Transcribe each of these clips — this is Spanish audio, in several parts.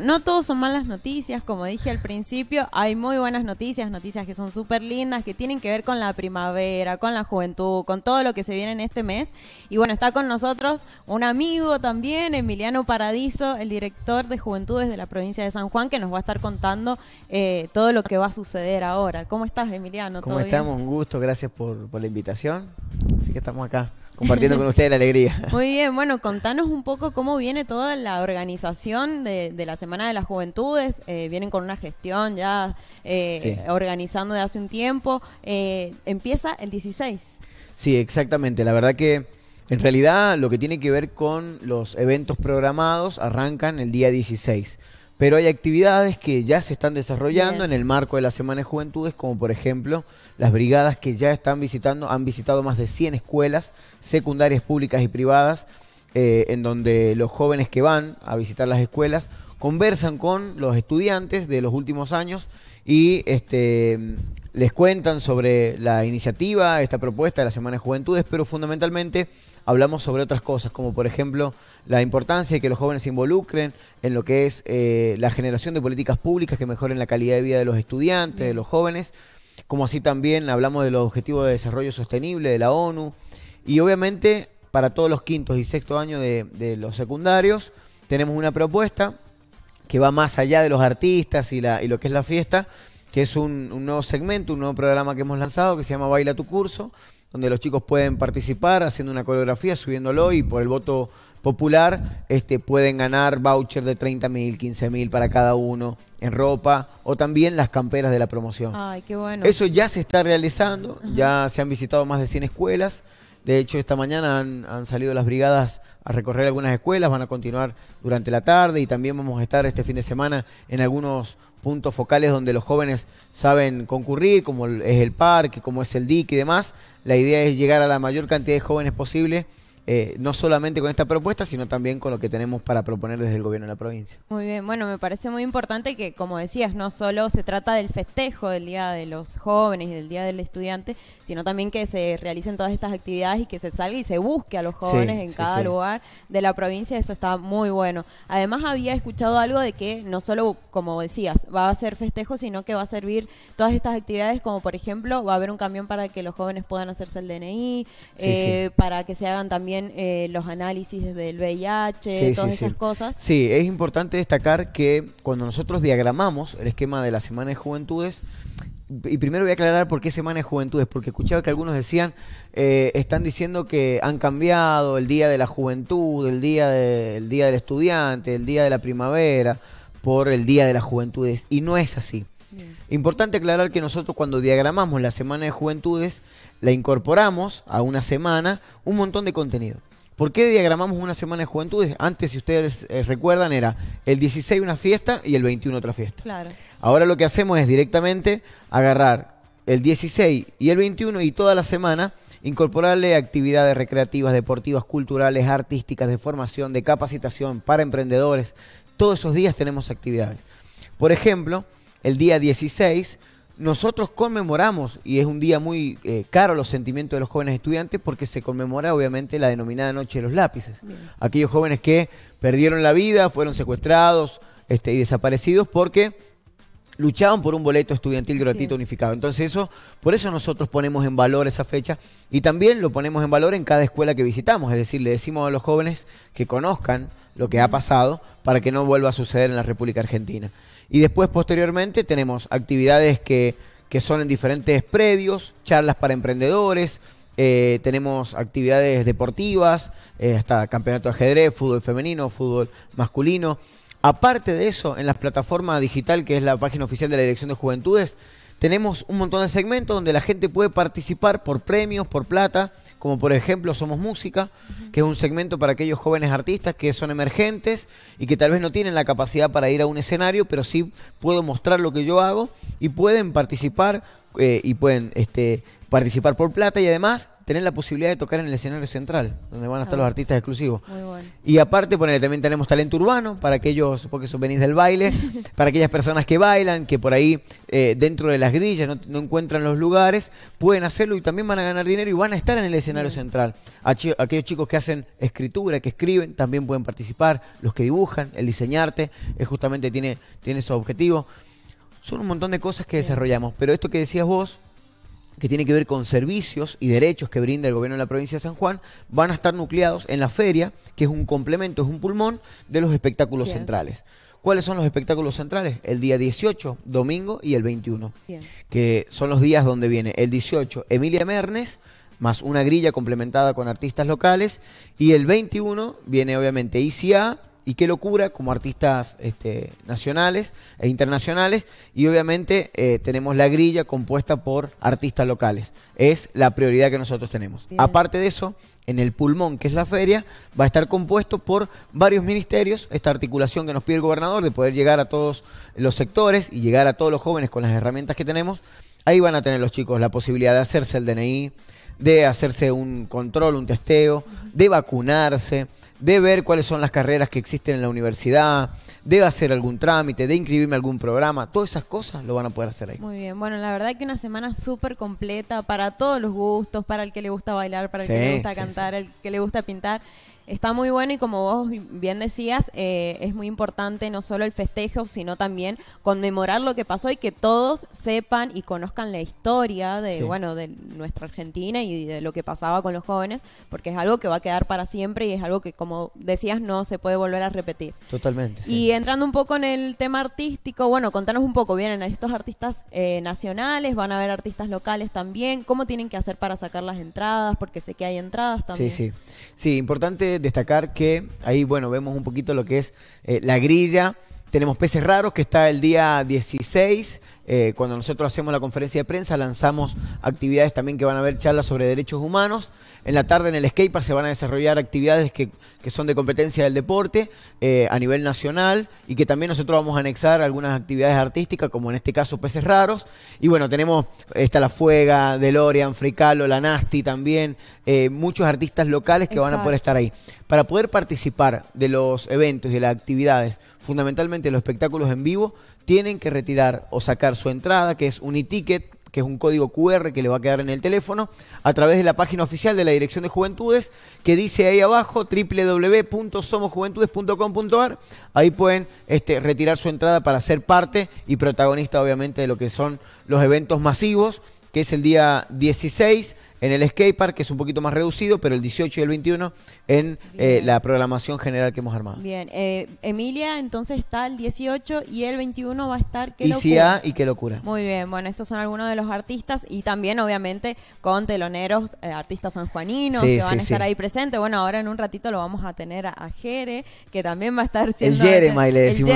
No todos son malas noticias, como dije al principio, hay muy buenas noticias, noticias que son súper lindas, que tienen que ver con la primavera, con la juventud, con todo lo que se viene en este mes. Y bueno, está con nosotros un amigo también, Emiliano Paradiso, el director de Juventudes de la provincia de San Juan, que nos va a estar contando eh, todo lo que va a suceder ahora. ¿Cómo estás, Emiliano? ¿Cómo estamos? Un gusto, gracias por, la invitación. Así que estamos acá compartiendo con ustedes la alegría. Muy bien, bueno, contanos un poco cómo viene toda la organización de la la Semana de las Juventudes, eh, vienen con una gestión ya eh, organizando de hace un tiempo. Eh, empieza el 16. Sí, exactamente. La verdad que en realidad lo que tiene que ver con los eventos programados arrancan el día 16. Pero hay actividades que ya se están desarrollando en el marco de la Semana de Juventudes, como por ejemplo las brigadas que ya están visitando, han visitado más de 100 escuelas secundarias públicas y privadas, en donde los jóvenes que van a visitar las escuelas conversan con los estudiantes de los últimos años y este, les cuentan sobre la iniciativa, esta propuesta de la Semana de Juventudes, pero fundamentalmente hablamos sobre otras cosas, como por ejemplo la importancia de que los jóvenes se involucren en lo que es eh, la generación de políticas públicas que mejoren la calidad de vida de los estudiantes, de los jóvenes, como así también hablamos de los objetivos de desarrollo sostenible de la ONU, y obviamente para todos los quintos y sextos años de los secundarios tenemos una propuesta que va más allá de los artistas y, la, y lo que es la fiesta, que es un, nuevo segmento, un nuevo programa que hemos lanzado que se llama Baila tu curso, donde los chicos pueden participar haciendo una coreografía, subiéndolo y por el voto popular este, pueden ganar vouchers de 30 mil, 15 mil para cada uno en ropa o también las camperas de la promoción. Ay, qué bueno. Eso ya se está realizando, ya se han visitado más de 100 escuelas. De hecho, esta mañana han, salido las brigadas a recorrer algunas escuelas, van a continuar durante la tarde y también vamos a estar este fin de semana en algunos puntos focales donde los jóvenes saben concurrir, como es el parque, como es el dique y demás. La idea es llegar a la mayor cantidad de jóvenes posible eh, no solamente con esta propuesta, sino también con lo que tenemos para proponer desde el gobierno de la provincia. Muy bien, bueno, me parece muy importante que, como decías, no solo se trata del festejo del Día de los Jóvenes y del Día del Estudiante, sino también que se realicen todas estas actividades y que se salga y se busque a los jóvenes en cada lugar de la provincia, eso está muy bueno. Además, había escuchado algo de que no solo, como decías, va a ser festejo, sino que va a servir todas estas actividades, como por ejemplo, va a haber un camión para que los jóvenes puedan hacerse el DNI, eh, para que se hagan también eh, los análisis del VIH, todas esas cosas. Sí, es importante destacar que cuando nosotros diagramamos el esquema de la Semana de Juventudes, y primero voy a aclarar por qué Semana de Juventudes, porque escuchaba que algunos decían, eh, están diciendo que han cambiado el Día de la Juventud, el día, día del Estudiante, el Día de la Primavera, por el Día de las Juventudes, y no es así. Importante aclarar que nosotros cuando diagramamos la Semana de Juventudes, la incorporamos a una semana un montón de contenido. ¿Por qué diagramamos una semana de juventudes? Antes, si ustedes eh, recuerdan, era el 16 una fiesta y el 21 otra fiesta. Ahora lo que hacemos es directamente agarrar el 16 y el 21 y toda la semana incorporarle actividades recreativas, deportivas, culturales, artísticas, de formación, de capacitación para emprendedores. Todos esos días tenemos actividades. Por ejemplo, el día 16 nosotros conmemoramos, y es un día muy eh, caro los sentimientos de los jóvenes estudiantes, porque se conmemora obviamente la denominada Noche de los Lápices. Aquellos jóvenes que perdieron la vida, fueron secuestrados este, y desaparecidos porque luchaban por un boleto estudiantil gratuito unificado. Entonces eso, por eso nosotros ponemos en valor esa fecha y también lo ponemos en valor en cada escuela que visitamos, es decir, le decimos a los jóvenes que conozcan lo que ha pasado para que no vuelva a suceder en la República Argentina. Y después, posteriormente, tenemos actividades que, son en diferentes predios, charlas para emprendedores, eh, tenemos actividades deportivas, eh, hasta campeonato de ajedrez, fútbol femenino, fútbol masculino. Aparte de eso, en la plataforma digital, que es la página oficial de la Dirección de Juventudes, tenemos un montón de segmentos donde la gente puede participar por premios, por plata como por ejemplo Somos Música, que es un segmento para aquellos jóvenes artistas que son emergentes y que tal vez no tienen la capacidad para ir a un escenario, pero sí puedo mostrar lo que yo hago y pueden participar eh, y pueden este, participar por plata y además tener la posibilidad de tocar en el escenario central, donde van a estar los ah. artistas exclusivos. Y aparte, ponele, también tenemos talento urbano, para aquellos, porque son venís del baile, para aquellas personas que bailan, que por ahí eh, dentro de las grillas no, encuentran los lugares, pueden hacerlo y también van a ganar dinero y van a estar en el escenario central. Aquellos, chicos que hacen escritura, que escriben, también pueden participar, los que dibujan, el diseñarte, es eh, justamente tiene, tiene su objetivo. Son un montón de cosas que desarrollamos, pero esto que decías vos, que tiene que ver con servicios y derechos que brinda el gobierno de la provincia de San Juan, van a estar nucleados en la feria, que es un complemento, es un pulmón de los espectáculos centrales. ¿Cuáles son los espectáculos centrales? El día 18, domingo y el 21, que son los días donde viene el 18 Emilia Mernes, más una grilla complementada con artistas locales, y el 21 viene obviamente ICA, y qué locura como artistas este, nacionales e internacionales y obviamente eh, tenemos la grilla compuesta por artistas locales. Es la prioridad que nosotros tenemos. Aparte de eso, en el pulmón, que es la feria, va a estar compuesto por varios ministerios, esta articulación que nos pide el gobernador de poder llegar a todos los sectores y llegar a todos los jóvenes con las herramientas que tenemos. Ahí van a tener los chicos la posibilidad de hacerse el DNI, de hacerse un control, un testeo, de vacunarse, de ver cuáles son las carreras que existen en la universidad, de hacer algún trámite, de inscribirme a algún programa, todas esas cosas lo van a poder hacer ahí. Muy bien, bueno, la verdad que una semana súper completa para todos los gustos, para el que le gusta bailar, para el que le gusta cantar, el que le gusta pintar. Está muy bueno y como vos bien decías, eh, es muy importante no solo el festejo, sino también conmemorar lo que pasó y que todos sepan y conozcan la historia de, bueno, de nuestra Argentina y de lo que pasaba con los jóvenes, porque es algo que va a quedar para siempre y es algo que, como decías, no se puede volver a repetir. Totalmente. Y entrando un poco en el tema artístico, bueno, contanos un poco, vienen estos artistas eh, nacionales, van a haber artistas locales también, ¿cómo tienen que hacer para sacar las entradas? Porque sé que hay entradas también. Sí, sí. Sí, importante destacar que ahí, bueno, vemos un poquito lo que es eh, la grilla. Tenemos Peces Raros, que está el día 16. Eh, cuando nosotros hacemos la conferencia de prensa, lanzamos actividades también que van a haber charlas sobre derechos humanos. En la tarde en el skatepark se van a desarrollar actividades que, son de competencia del deporte eh, a nivel nacional y que también nosotros vamos a anexar algunas actividades artísticas, como en este caso peces raros. Y bueno, tenemos, está La Fuega, DeLorean, Fricalo, La Nasty también, eh, muchos artistas locales que van a poder estar ahí. Para poder participar de los eventos y de las actividades, fundamentalmente los espectáculos en vivo, tienen que retirar o sacar su entrada, que es un e-ticket que es un código QR que le va a quedar en el teléfono, a través de la página oficial de la Dirección de Juventudes, que dice ahí abajo www.somosjuventudes.com.ar. Ahí pueden este, retirar su entrada para ser parte y protagonista, obviamente, de lo que son los eventos masivos que es el día 16 en el Skate Park, que es un poquito más reducido, pero el 18 y el 21 en eh, la programación general que hemos armado. Bien, eh, Emilia entonces está el 18 y el 21 va a estar qué locura. y qué locura. Muy bien, bueno, estos son algunos de los artistas y también obviamente con teloneros, eh, artistas sanjuaninos que van a estar ahí presentes. Bueno, ahora en un ratito lo vamos a tener a, Jere, que también va a estar siendo... El Jeremai, le decimos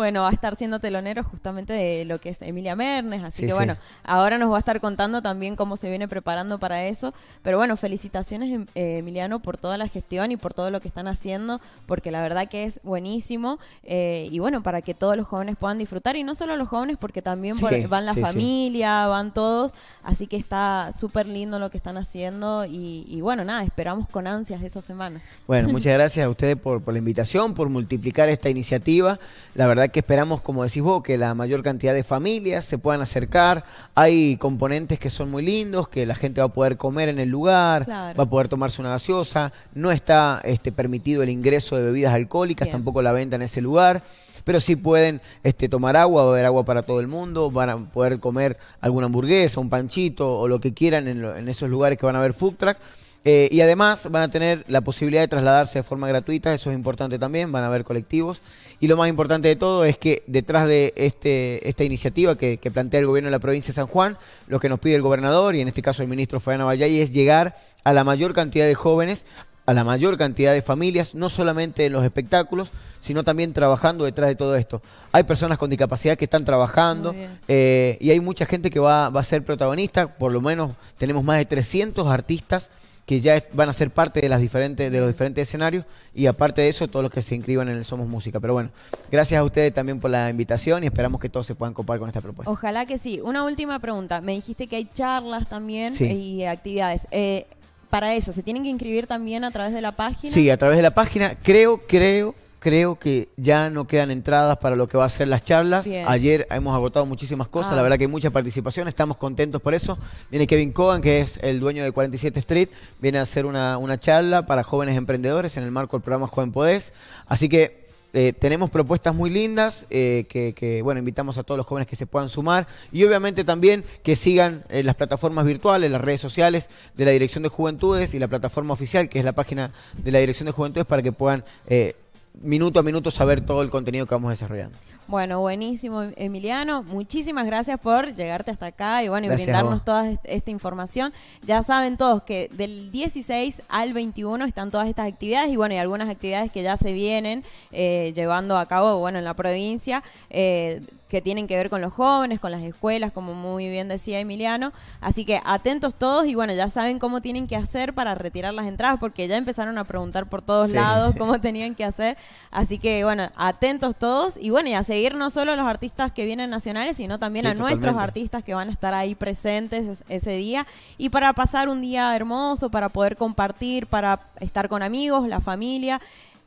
bueno, va a estar siendo telonero justamente de lo que es Emilia Mernes, así que bueno, ahora nos va a estar contando también cómo se viene preparando para eso. Pero bueno, felicitaciones em, eh, Emiliano por toda la gestión y por todo lo que están haciendo, porque la verdad que es buenísimo. Eh, y bueno, para que todos los jóvenes puedan disfrutar, y no solo los jóvenes, porque también van la familia, van todos, así que está súper lindo lo que están haciendo y, bueno, nada, esperamos con ansias esa semana. Bueno, muchas gracias a ustedes por, por la invitación, por multiplicar esta iniciativa. La verdad que esperamos, como decís vos, que la mayor cantidad de familias se puedan acercar. Hay componentes que son muy lindos, que la gente va a poder comer en el lugar, va a poder tomarse una gaseosa. No está este, permitido el ingreso de bebidas alcohólicas, tampoco la venta en ese lugar. Pero sí pueden este, tomar agua, va a haber agua para todo el mundo, van a poder comer alguna hamburguesa, un panchito o lo que quieran en, en esos lugares que van a haber food truck. Eh, y además van a tener la posibilidad de trasladarse de forma gratuita, eso es importante también, van a haber colectivos. Y lo más importante de todo es que detrás de este, esta iniciativa que, plantea el gobierno de la provincia de San Juan, lo que nos pide el gobernador y en este caso el ministro Fayana Vallay es llegar a la mayor cantidad de jóvenes, a la mayor cantidad de familias, no solamente en los espectáculos, sino también trabajando detrás de todo esto. Hay personas con discapacidad que están trabajando eh, y hay mucha gente que va, va a ser protagonista, por lo menos tenemos más de 300 artistas que ya van a ser parte de, las diferentes, de los diferentes escenarios y aparte de eso, todos los que se inscriban en el Somos Música. Pero bueno, gracias a ustedes también por la invitación y esperamos que todos se puedan copar con esta propuesta. Ojalá que sí. Una última pregunta. Me dijiste que hay charlas también y actividades. Eh, para eso, ¿se tienen que inscribir también a través de la página? Sí, a través de la página. Creo, creo Creo que ya no quedan entradas para lo que va a ser las charlas. Ayer hemos agotado muchísimas cosas, la ah. verdad que hay mucha participación, estamos contentos por eso. Viene Kevin Cohen, que es el dueño de 47 Street, viene a hacer una, charla para jóvenes emprendedores en el marco del programa Joven Podés. Así que eh, tenemos propuestas muy lindas eh, que, bueno, invitamos a todos los jóvenes que se puedan sumar y obviamente también que sigan las plataformas virtuales, las redes sociales de la Dirección de Juventudes y la plataforma oficial que es la página de la Dirección de Juventudes para que puedan eh, minuto a minuto saber todo el contenido que vamos desarrollando. Bueno, buenísimo, em, Emiliano. Muchísimas gracias por llegarte hasta acá y bueno, y brindarnos toda esta información. Ya saben todos que del 16 al 21 están todas estas actividades y bueno, y algunas actividades que ya se vienen eh, llevando a cabo, bueno, en la provincia. Eh, que tienen que ver con los jóvenes, con las escuelas, como muy bien decía Emiliano. Así que atentos todos y bueno, ya saben cómo tienen que hacer para retirar las entradas, porque ya empezaron a preguntar por todos lados cómo tenían que hacer. Así que bueno, atentos todos y bueno, ya se no solo a los artistas que vienen nacionales, sino también a nuestros artistas que van a estar ahí presentes ese día y para pasar un día hermoso, para poder compartir, para estar con amigos, la familia.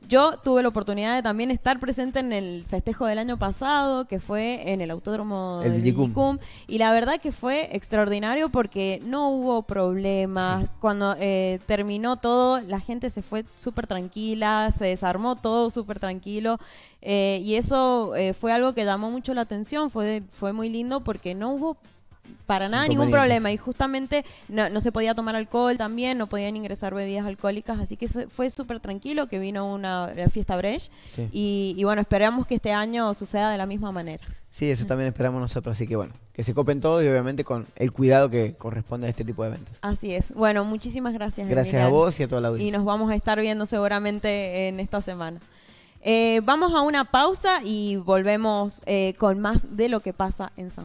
Yo tuve la oportunidad de también estar presente en el festejo del año pasado, que fue en el autódromo de Y la verdad que fue extraordinario porque no hubo problemas. Cuando eh, terminó todo, la gente se fue súper tranquila, se desarmó todo súper tranquilo. Eh, y eso eh, fue algo que llamó mucho la atención, fue, fue muy lindo porque no hubo para nada ningún problema. Y justamente no, se podía tomar alcohol también, no podían ingresar bebidas alcohólicas, así que fue súper tranquilo que vino una fiesta breche. Y, bueno, esperamos que este año suceda de la misma manera. Sí, eso también esperamos nosotros, así que bueno, que se copen todos y obviamente con el cuidado que corresponde a este tipo de eventos. Así es. Bueno, muchísimas gracias. Gracias a vos y a toda la audiencia. Y nos vamos a estar viendo seguramente en esta semana. Eh, vamos a una pausa y volvemos eh, con más de lo que pasa en San